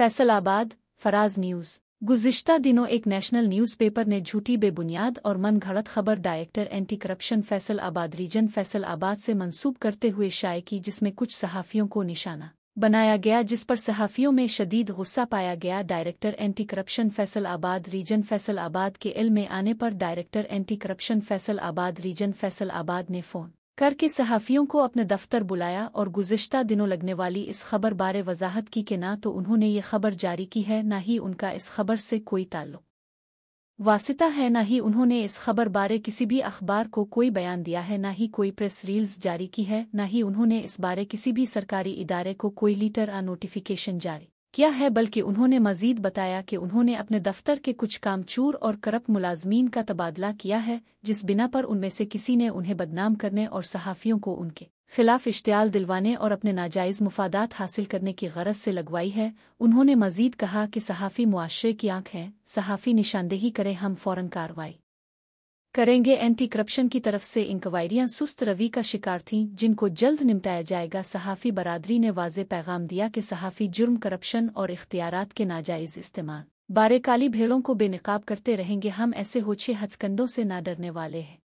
Faisalabad Faraz news गुजश्ता दिनों एक national newspaper ने झूठी बेबुनियाद और मन घड़त खबर डायरेक्टर एंटी करप्शन फैसल आबाद रीजन फैसल आबाद से मंसूब करते हुए शाये की जिसमें कुछ सहाफ़ियों को निशाना बनाया गया जिस पर सहाफ़ियों में शदीद गुस्सा पाया गया डायरेक्टर एंटी करप्शन फैसल आबाद रीजन फैसल आबाद के इल में आने पर डायरेक्टर एंटी करप्शन फैसल आबाद रीजन फैसल आबाद ने फ़ोन करके सहाफ़ियों को अपने दफ्तर बुलाया और गुजशत दिनों लगने वाली इस खबर बारे वजाहत की कि ना तो उन्होंने ये खबर जारी की है ना ही उनका इस खबर से कोई ताल्लुक वासिता है ना ही उन्होंने इस खबर बारे किसी भी अखबार को कोई बयान दिया है ना ही कोई प्रेस रील्स जारी की है ना ही उन्होंने इस बारे किसी भी सरकारी इदारे को कोई लीटर आ नोटिफिकेशन जारी किया है बल्कि उन्होंने मजीद बताया कि उन्होंने अपने दफ्तर के कुछ कामचूर और करप्ट मुलाजमीन का तबादला किया है जिस बिना पर उनमें से किसी ने उन्हें बदनाम करने और सहाफ़ियों को उनके खिलाफ इश्तियाल दिलवाने और अपने नाजायज मुफादात हासिल करने की गरज से लगवाई है उन्होंने मजीद कहा कि सहाफ़ी मुआशरे की आंख है सहाफ़ी निशानदेही करें हम फौरन कार्रवाई करेंगे एंटी करप्शन की तरफ से इंक्वायरियां सुस्त रवि का शिकार थीं जिनको जल्द निपटाया जाएगा सहाफ़ी बरादरी ने वाजे पैगाम दिया कि सहाफ़ी जुर्म करप्शन और इख्तियार के नाजायज इस्तेमाल बारे काली भेड़ों को बेनकाब करते रहेंगे हम ऐसे होछे हथकंडों से ना डरने वाले हैं